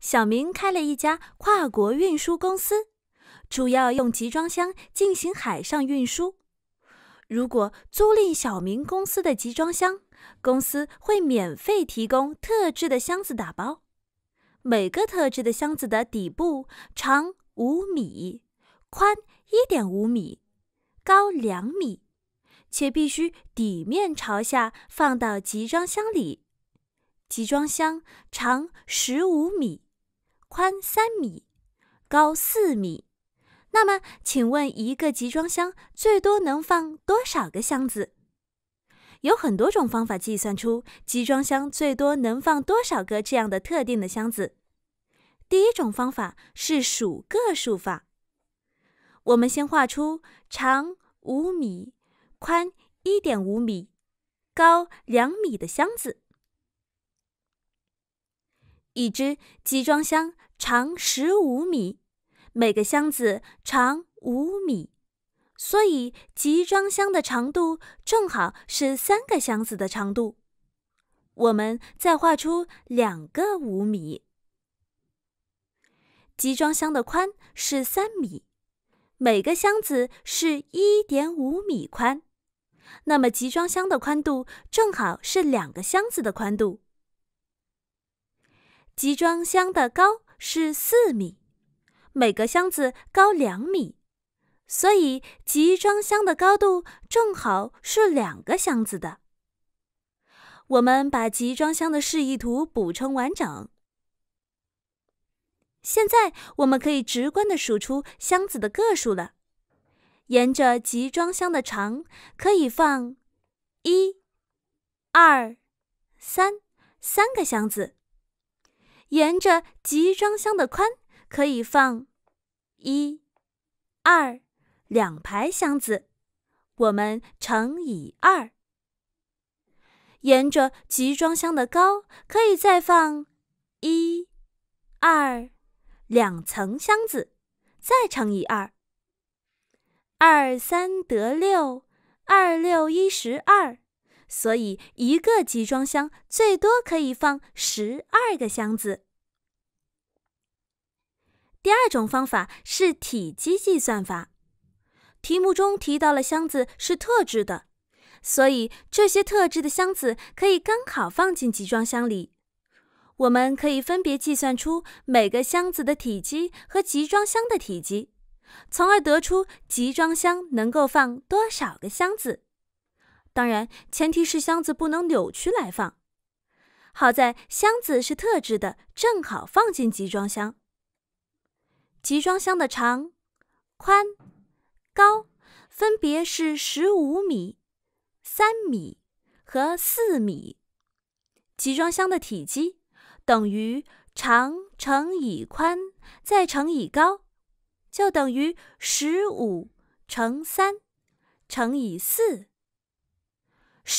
小明开了一家跨国运输公司，主要用集装箱进行海上运输。如果租赁小明公司的集装箱，公司会免费提供特制的箱子打包。每个特制的箱子的底部长五米，宽一点五米，高两米，且必须底面朝下放到集装箱里。集装箱长十五米。宽三米，高四米。那么，请问一个集装箱最多能放多少个箱子？有很多种方法计算出集装箱最多能放多少个这样的特定的箱子。第一种方法是数个数法。我们先画出长五米、宽一点五米、高两米的箱子。已知集装箱长十五米，每个箱子长五米，所以集装箱的长度正好是三个箱子的长度。我们再画出两个五米。集装箱的宽是三米，每个箱子是一点五米宽，那么集装箱的宽度正好是两个箱子的宽度。集装箱的高是四米，每个箱子高两米，所以集装箱的高度正好是两个箱子的。我们把集装箱的示意图补充完整。现在我们可以直观的数出箱子的个数了，沿着集装箱的长可以放一、二、三三个箱子。沿着集装箱的宽，可以放一、二两排箱子，我们乘以二。沿着集装箱的高，可以再放一、二两层箱子，再乘以二。二三得六，二六一十二。所以，一个集装箱最多可以放十二个箱子。第二种方法是体积计算法。题目中提到了箱子是特制的，所以这些特制的箱子可以刚好放进集装箱里。我们可以分别计算出每个箱子的体积和集装箱的体积，从而得出集装箱能够放多少个箱子。当然，前提是箱子不能扭曲来放。好在箱子是特制的，正好放进集装箱。集装箱的长、宽、高分别是十五米、三米和四米。集装箱的体积等于长乘以宽再乘以高，就等于十五乘三乘以四。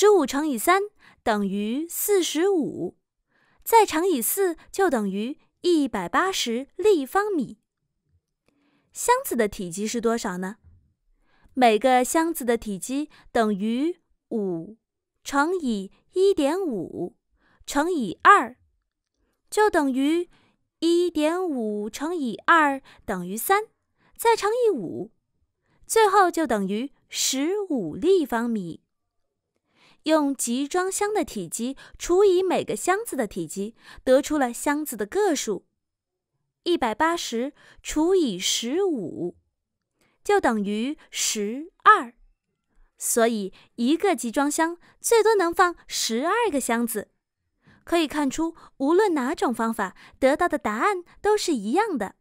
十五乘以三等于四十五，再乘以四就等于一百八十立方米。箱子的体积是多少呢？每个箱子的体积等于五乘以一点五乘以二，就等于一点五乘以二等于三，再乘以五，最后就等于十五立方米。用集装箱的体积除以每个箱子的体积，得出了箱子的个数。一百八十除以十五就等于十二，所以一个集装箱最多能放十二个箱子。可以看出，无论哪种方法得到的答案都是一样的。